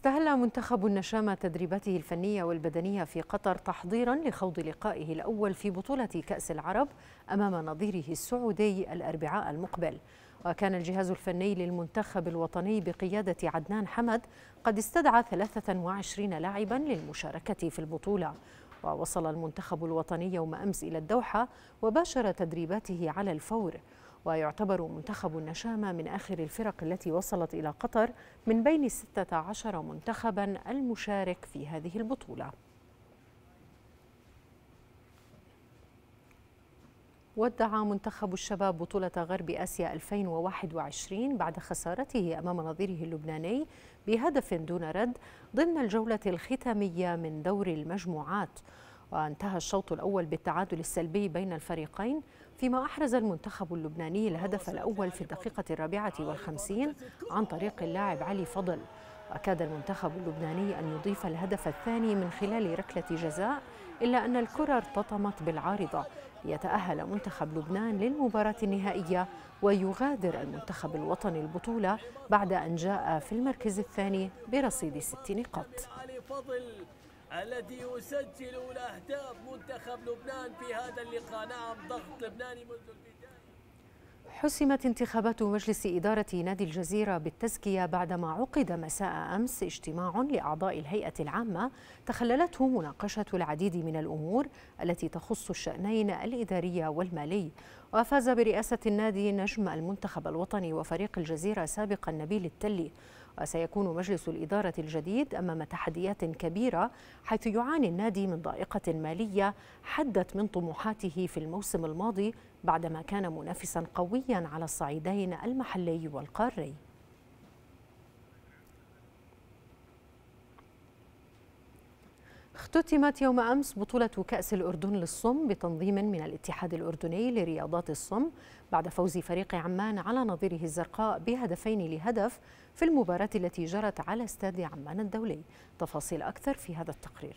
استهل منتخب النشامة تدريباته الفنية والبدنية في قطر تحضيرا لخوض لقائه الأول في بطولة كأس العرب أمام نظيره السعودي الأربعاء المقبل وكان الجهاز الفني للمنتخب الوطني بقيادة عدنان حمد قد استدعى 23 لاعبا للمشاركة في البطولة ووصل المنتخب الوطني يوم أمس إلى الدوحة وباشر تدريباته على الفور ويعتبر منتخب النشامة من آخر الفرق التي وصلت إلى قطر من بين 16 منتخبا المشارك في هذه البطولة ودع منتخب الشباب بطولة غرب آسيا 2021 بعد خسارته أمام نظيره اللبناني بهدف دون رد ضمن الجولة الختامية من دور المجموعات وانتهى الشوط الأول بالتعادل السلبي بين الفريقين فيما أحرز المنتخب اللبناني الهدف الأول في الدقيقة الرابعة والخمسين عن طريق اللاعب علي فضل وكاد المنتخب اللبناني أن يضيف الهدف الثاني من خلال ركلة جزاء إلا أن الكرة ارتطمت بالعارضة ليتأهل منتخب لبنان للمباراة النهائية ويغادر المنتخب الوطني البطولة بعد أن جاء في المركز الثاني برصيد ست نقاط الفضل الذي يسجل الاهداف منتخب لبنان في هذا اللقاء نعم ضغط لبناني منذ البداية حسمت انتخابات مجلس إدارة نادي الجزيرة بالتزكية بعدما عقد مساء أمس اجتماع لأعضاء الهيئة العامة تخللته مناقشة العديد من الأمور التي تخص الشأنين الإداري والمالي وفاز برئاسة النادي نجم المنتخب الوطني وفريق الجزيرة سابقا نبيل التلي وسيكون مجلس الإدارة الجديد أمام تحديات كبيرة حيث يعاني النادي من ضائقة مالية حدت من طموحاته في الموسم الماضي بعدما كان منافسا قويا على الصعيدين المحلي والقاري اختتمت يوم أمس بطولة كأس الأردن للصم بتنظيم من الاتحاد الأردني لرياضات الصم بعد فوز فريق عمان على نظيره الزرقاء بهدفين لهدف في المباراة التي جرت على استاد عمان الدولي تفاصيل أكثر في هذا التقرير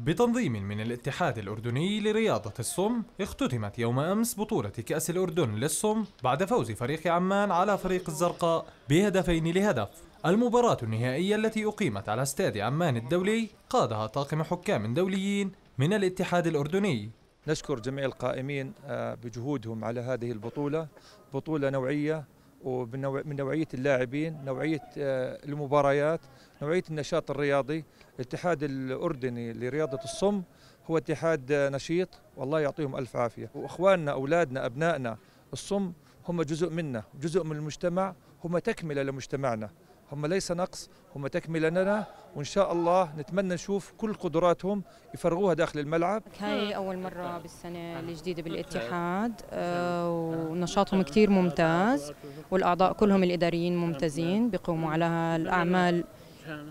بتنظيم من الاتحاد الأردني لرياضة الصم اختتمت يوم أمس بطولة كأس الأردن للصم بعد فوز فريق عمان على فريق الزرقاء بهدفين لهدف المباراة النهائية التي أقيمت على استاد عمان الدولي قادها طاقم حكام دوليين من الاتحاد الأردني نشكر جميع القائمين آه، بجهودهم على هذه البطولة بطولة نوعية ومن نوعية اللاعبين نوعية آه، المباريات نوعية النشاط الرياضي الاتحاد الأردني لرياضة الصم هو اتحاد نشيط والله يعطيهم ألف عافية وأخواننا أولادنا أبنائنا الصم هم جزء منا جزء من المجتمع هم تكملة لمجتمعنا هم ليس نقص هم تكملة لنا وإن شاء الله نتمنى نشوف كل قدراتهم يفرغوها داخل الملعب هاي أول مرة بالسنة الجديدة بالاتحاد آه، ونشاطهم كتير ممتاز والأعضاء كلهم الإداريين ممتازين بيقوموا على الأعمال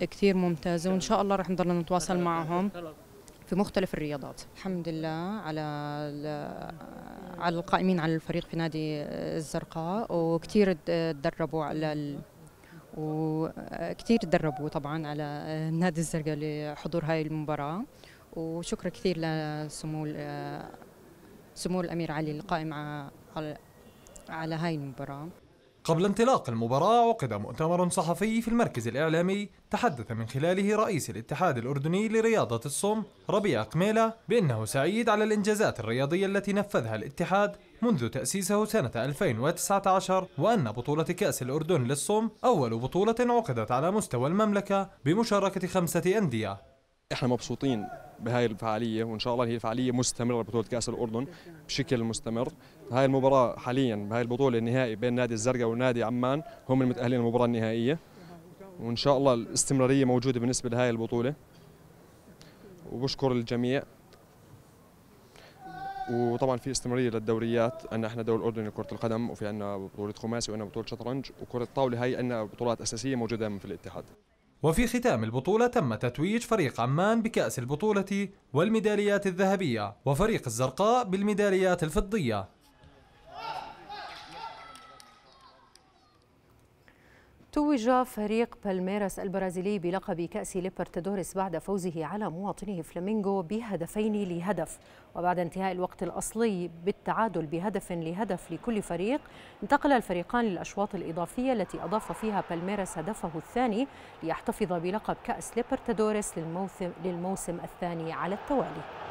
كتير ممتازة وإن شاء الله رح نضل نتواصل معهم في مختلف الرياضات الحمد لله على على القائمين على الفريق في نادي الزرقاء وكثير تدربوا على وكثير تدربوا طبعا على النادي الزرقاء لحضور هاي المباراة وشكرا كثير لسمو سمو الأمير علي القائم على هاي المباراة قبل انطلاق المباراة عقد مؤتمر صحفي في المركز الإعلامي تحدث من خلاله رئيس الاتحاد الأردني لرياضة الصم ربيع قميلة بأنه سعيد على الإنجازات الرياضية التي نفذها الاتحاد منذ تأسيسه سنة 2019 وأن بطولة كأس الأردن للصم أول بطولة عقدت على مستوى المملكة بمشاركة خمسة أندية احنا مبسوطين بهاي الفعاليه وان شاء الله هي فعاليه مستمره بطوله كاس الاردن بشكل مستمر هاي المباراه حاليا بهاي البطوله النهائي بين نادي الزرقاء ونادي عمان هم المتاهلين للمباراه النهائيه وان شاء الله الاستمراريه موجوده بالنسبه لهاي البطوله وبشكر الجميع وطبعا في استمراريه للدوريات ان احنا دوري الاردن لكره القدم وفي عندنا بطوله خماسي وعندنا بطوله شطرنج وكره الطاوله هي عندنا بطولات اساسيه موجوده من في الاتحاد وفي ختام البطولة تم تتويج فريق عمان بكأس البطولة والميداليات الذهبية وفريق الزرقاء بالميداليات الفضية توج فريق بالميراس البرازيلي بلقب كأس ليبرتادوريس بعد فوزه على مواطنه فلامينغو بهدفين لهدف وبعد انتهاء الوقت الأصلي بالتعادل بهدف لهدف لكل فريق انتقل الفريقان للأشواط الإضافية التي أضاف فيها بالميراس هدفه الثاني ليحتفظ بلقب كأس ليبرتادوريس للموسم, للموسم الثاني على التوالي